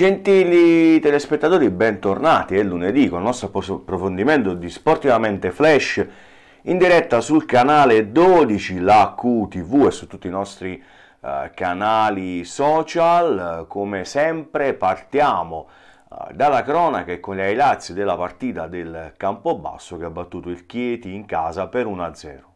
Gentili telespettatori, bentornati. È lunedì con il nostro approfondimento di Sportivamente Flash in diretta sul canale 12 la QTV e su tutti i nostri eh, canali social. Come sempre partiamo eh, dalla cronaca e con gli highlights della partita del Campobasso che ha battuto il Chieti in casa per 1-0.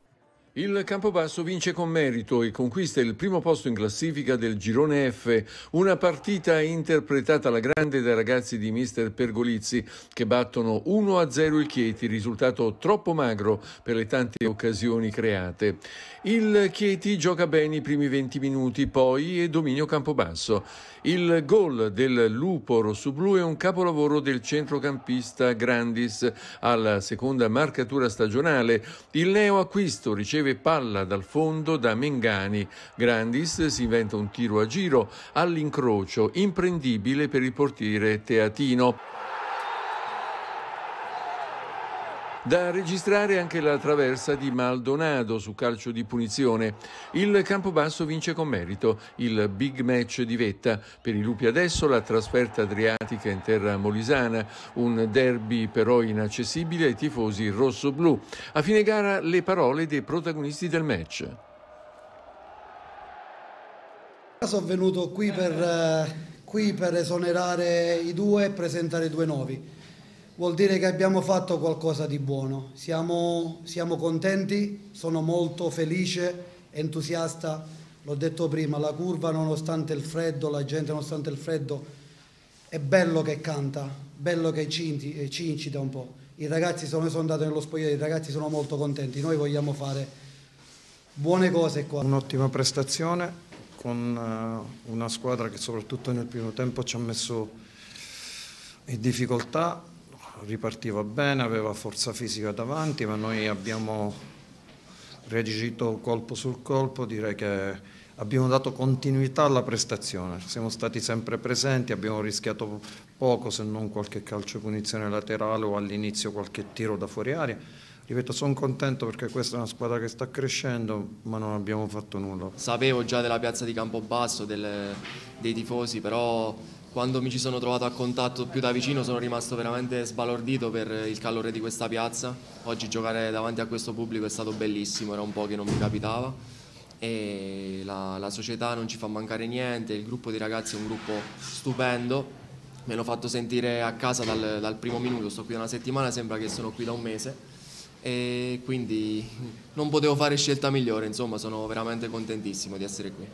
Il Campobasso vince con merito e conquista il primo posto in classifica del girone F, una partita interpretata alla grande dai ragazzi di mister Pergolizzi che battono 1-0 il Chieti, risultato troppo magro per le tante occasioni create. Il Chieti gioca bene i primi 20 minuti, poi è dominio Campobasso. Il gol del Lupo Rossoblu è un capolavoro del centrocampista Grandis alla seconda marcatura stagionale. Il neo acquisto riceve riceve palla dal fondo da Mengani. Grandis si inventa un tiro a giro all'incrocio, imprendibile per il portiere Teatino. Da registrare anche la traversa di Maldonado su calcio di punizione. Il Campobasso vince con merito il big match di vetta. Per i lupi adesso la trasferta adriatica in terra molisana, un derby però inaccessibile ai tifosi rosso-blu. A fine gara le parole dei protagonisti del match. Sono venuto qui per, eh, qui per esonerare i due e presentare i due nuovi vuol dire che abbiamo fatto qualcosa di buono. Siamo, siamo contenti, sono molto felice, entusiasta, l'ho detto prima, la curva nonostante il freddo, la gente nonostante il freddo, è bello che canta, bello che ci, eh, ci incita un po'. I ragazzi sono, sono andato nello spogliatoio, i ragazzi sono molto contenti, noi vogliamo fare buone cose qua. Un'ottima prestazione con eh, una squadra che soprattutto nel primo tempo ci ha messo in difficoltà, ripartiva bene, aveva forza fisica davanti, ma noi abbiamo reagito colpo sul colpo, direi che abbiamo dato continuità alla prestazione, siamo stati sempre presenti, abbiamo rischiato poco se non qualche calcio punizione laterale o all'inizio qualche tiro da fuori aria. Ripeto, sono contento perché questa è una squadra che sta crescendo, ma non abbiamo fatto nulla. Sapevo già della piazza di Campobasso, delle, dei tifosi, però quando mi ci sono trovato a contatto più da vicino sono rimasto veramente sbalordito per il calore di questa piazza. Oggi giocare davanti a questo pubblico è stato bellissimo, era un po' che non mi capitava. E la, la società non ci fa mancare niente, il gruppo di ragazzi è un gruppo stupendo, Me l'ho fatto sentire a casa dal, dal, primo minuto, sto qui da una settimana, sembra che sono qui da un mese e quindi non potevo fare scelta migliore, insomma sono veramente contentissimo di essere qui.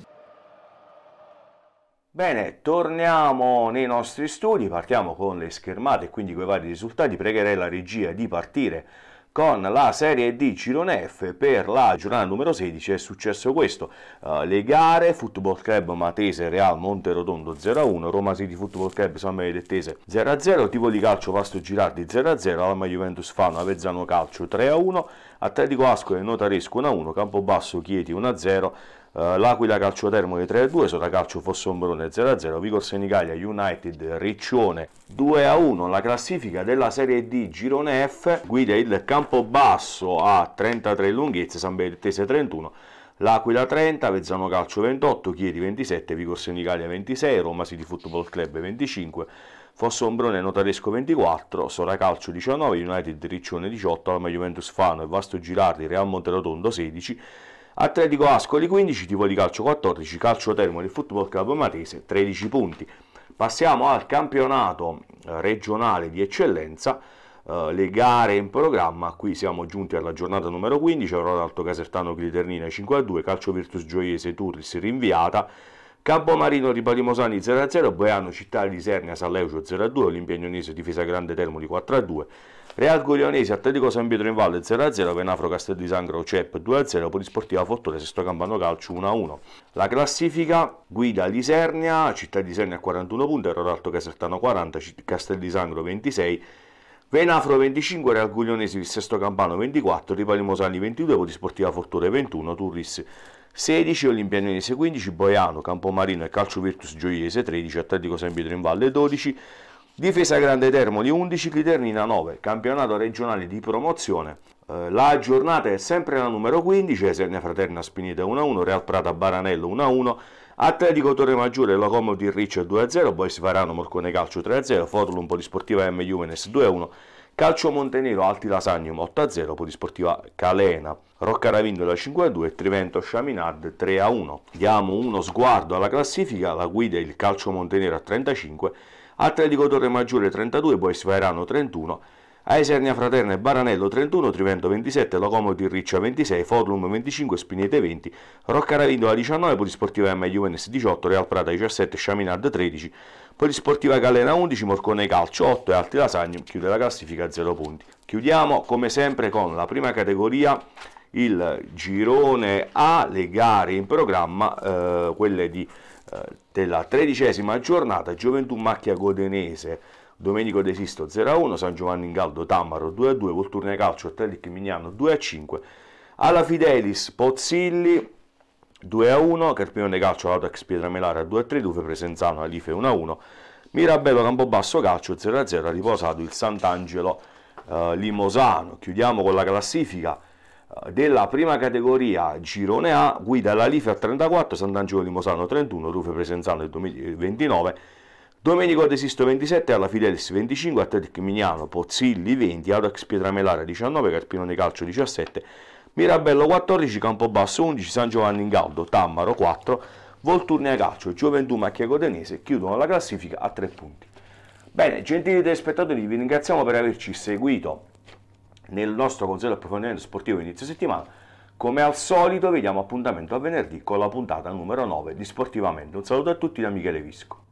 Bene, torniamo nei nostri studi, partiamo con le schermate e quindi con i vari risultati. Pregherei la regia di partire con la Serie D Girone F per la giornata numero 16 è successo questo uh, le gare Football Club Matese Real Monterotondo 0-1 Roma City Football Club San Benedettese 0-0 Tivoli Calcio Vasto Girardi 0-0 Alma Juventus Fano Avezzano Calcio 3-1 Atletico Ascoli Notaresco 1-1 Campobasso Chieti 1-0 eh, L'Aquila Calcio Termo 3-2, Sotacalcio Fossombrone 0-0, Vigor Senigallia United Riccione 2-1, la classifica della Serie D Girone F guida il Campobasso a 33 lunghezze, San Benedettese 31, L'Aquila 30, Vezzano Calcio 28, Chieri 27, Vigor Senigallia 26, Roma City Football Club 25, Fossombrone Notaresco 24, Soracalcio 19, United Riccione 18, Alma Juventus Fano e Vasto Girardi, Real Monterotondo 16, Atletico Ascoli 15, Tivoli Calcio 14, Calcio Termo del Football Club Matese 13 punti. Passiamo al campionato eh, regionale di eccellenza, eh, le gare in programma, qui siamo giunti alla giornata numero 15, Aurora Alto Casertano Cliternina 5 a 2, Calcio Virtus Gioiese Turris rinviata, Campomarino di Palimosani 0 a 0, Boiano Città di Lisernia Salleucio 0 a 2, Olimpia Difesa Grande Termoli 4 a 2, Real Guglionese, Atletico San Pietro in Valle 0-0, Venafro Castel di Sangro CEP 2-0, Polisportiva Fortuna Sesto Campano Calcio 1-1. La classifica guida Lisernia, Città di Sernia 41 punti, Alto Casertano 40, Castel di Sangro 26, Venafro 25, Real Guglionese Sesto Campano 24, Ripali Mosani 22, Polisportiva Fortore 21, Turris 16, Olimpianese 15, Boiano, Campomarino e Calcio Virtus Gioiese 13, Atletico San Pietro in Valle 12, Difesa Grande Termoli 11, Cliternina 9, campionato regionale di promozione. Eh, la giornata è sempre la numero 15, Esenia Fraterna Spinita 1-1, Real Prata Baranello 1-1, Atletico Torre Maggiore, Locomotive Riccio 2-0, Bois Varano Morcone Calcio 3-0, Fotolum Polisportiva M Juvenes 2-1, Calcio Montenero Alti Lasagnum 8-0, Polisportiva Calena Rocca Ravindola 5-2 Trivento Chaminard 3-1. Diamo uno sguardo alla classifica, la guida è il Calcio Montenero a 35 Atletico Torre Maggiore 32, Boes Vairano 31, Aesernia Fraterna e Baranello 31, Trivento 27, Locomoti Riccia 26, Forlum 25, Spinete 20, Roccaravindola 19, Polisportiva M Juvenes 18, Real Prata 17, Sciaminad 13, Polisportiva Galena 11, Morcone Calcio 8 e Alti Lasagnum chiude la classifica a 0 punti. Chiudiamo come sempre con la prima categoria il girone A, le gare in programma, eh, quelle di eh, della tredicesima giornata Gioventù Macchia Godenese Domenico De Sisto 0-1, San Giovanni in Ingaldo Tammaro 2-2, Volturne Calcio Atletic Mignano 2-5, Alla Fidelis Pozzilli 2-1, Carpione Calcio Audax Pietramelara 2-3, Dufe Presenzano Alife 1-1, Mirabello Campobasso Calcio 0-0, riposato il Sant'Angelo eh, Limosano. Chiudiamo con la classifica eh, della prima categoria Girone A, guida la Life a 34, Sant'Angelo di Mosano 31, Rufe Presenzano 29, eh, Domenico De Sisto 27, alla Fidelis 25, Atletic Mignano, Pozzilli 20, Audax Pietramelare 19, Carpinone Calcio 17, Mirabello 14, Campobasso 11, San Giovanni Ingaldo, Tammaro 4, Volturni a Calcio, Gioventù Macchia Codenese chiudono la classifica a 3 punti. Bene, gentili telespettatori, vi ringraziamo per averci seguito nel nostro consiglio di approfondimento sportivo inizio settimana. Come al solito vediamo appuntamento a venerdì con la puntata numero 9 di Sportivamente. Un saluto a tutti da Michele Visco.